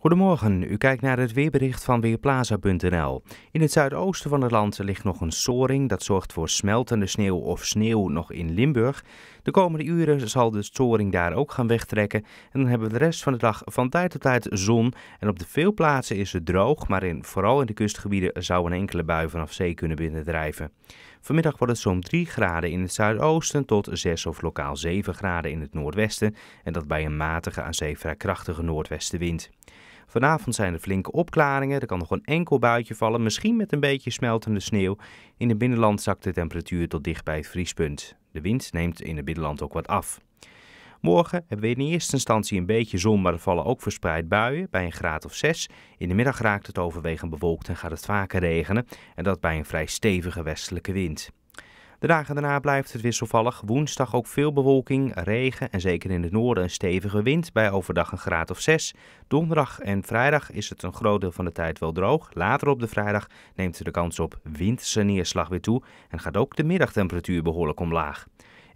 Goedemorgen, u kijkt naar het weerbericht van Weerplaza.nl. In het zuidoosten van het land ligt nog een storing. Dat zorgt voor smeltende sneeuw of sneeuw nog in Limburg. De komende uren zal de storing daar ook gaan wegtrekken. En dan hebben we de rest van de dag van tijd tot tijd zon. En op de veel plaatsen is het droog, maar in, vooral in de kustgebieden zou een enkele bui vanaf zee kunnen binnendrijven. Vanmiddag wordt het zo'n 3 graden in het zuidoosten tot 6 of lokaal 7 graden in het noordwesten. En dat bij een matige aan zee krachtige noordwestenwind. Vanavond zijn er flinke opklaringen. Er kan nog een enkel buitje vallen, misschien met een beetje smeltende sneeuw. In het binnenland zakt de temperatuur tot dicht bij het vriespunt. De wind neemt in het binnenland ook wat af. Morgen hebben we in eerste instantie een beetje zon, maar er vallen ook verspreid buien bij een graad of 6. In de middag raakt het overwegend bewolkt en gaat het vaker regenen en dat bij een vrij stevige westelijke wind. De dagen daarna blijft het wisselvallig. Woensdag ook veel bewolking, regen en zeker in het noorden een stevige wind bij overdag een graad of 6. Donderdag en vrijdag is het een groot deel van de tijd wel droog. Later op de vrijdag neemt de kans op windse neerslag weer toe en gaat ook de middagtemperatuur behoorlijk omlaag.